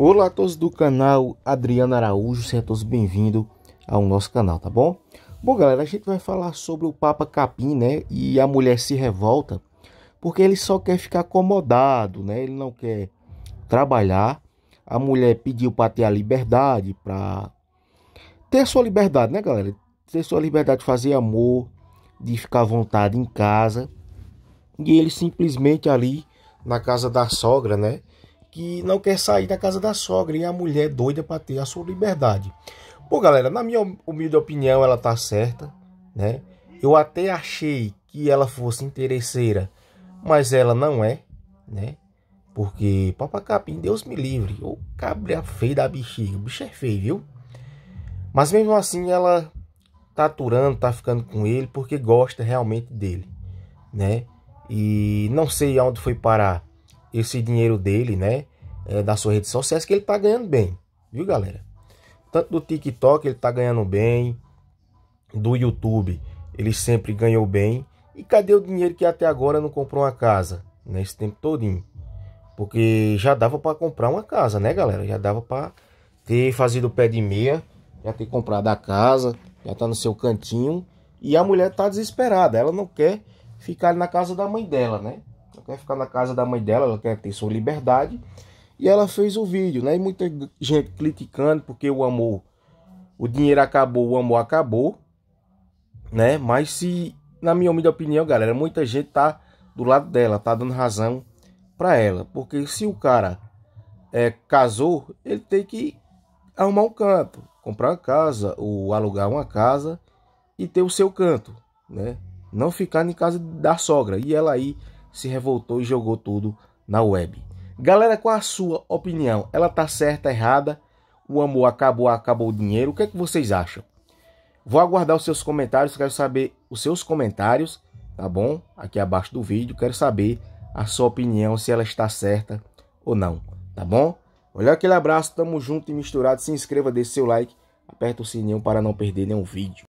Olá a todos do canal Adriano Araújo, sejam todos bem-vindos ao nosso canal, tá bom? Bom, galera, a gente vai falar sobre o Papa Capim, né? E a mulher se revolta porque ele só quer ficar acomodado, né? Ele não quer trabalhar. A mulher pediu para ter a liberdade, para ter sua liberdade, né, galera? Ter sua liberdade de fazer amor, de ficar à vontade em casa. E ele simplesmente ali na casa da sogra, né? que não quer sair da casa da sogra e a mulher doida para ter a sua liberdade. Bom, galera, na minha humilde opinião, ela tá certa, né? Eu até achei que ela fosse interesseira, mas ela não é, né? Porque papacapim, Deus me livre, o cabra é feio da bexiga, o bicho é feio, viu? Mas mesmo assim ela tá aturando, tá ficando com ele porque gosta realmente dele, né? E não sei aonde foi parar esse dinheiro dele, né? É, da sua rede social, que ele tá ganhando bem, viu, galera? Tanto do TikTok ele tá ganhando bem, do YouTube ele sempre ganhou bem. E cadê o dinheiro que até agora não comprou uma casa nesse tempo todinho? Porque já dava para comprar uma casa, né, galera? Já dava para ter fazido o pé de meia, já ter comprado a casa, já tá no seu cantinho. E a mulher tá desesperada, ela não quer ficar na casa da mãe dela, né? quer ficar na casa da mãe dela, ela quer ter sua liberdade. E ela fez o vídeo, né? E muita gente criticando porque o amor, o dinheiro acabou, o amor acabou, né? Mas se, na minha humilde opinião, galera, muita gente tá do lado dela, tá dando razão para ela, porque se o cara é, casou, ele tem que arrumar um canto, comprar uma casa ou alugar uma casa e ter o seu canto, né? Não ficar em casa da sogra. E ela aí se revoltou e jogou tudo na web. Galera, qual a sua opinião? Ela tá certa, errada? O amor acabou, acabou o dinheiro? O que é que vocês acham? Vou aguardar os seus comentários, quero saber os seus comentários, tá bom? Aqui abaixo do vídeo, quero saber a sua opinião, se ela está certa ou não, tá bom? Olha aquele abraço, tamo junto e misturado. Se inscreva, deixe seu like, aperta o sininho para não perder nenhum vídeo.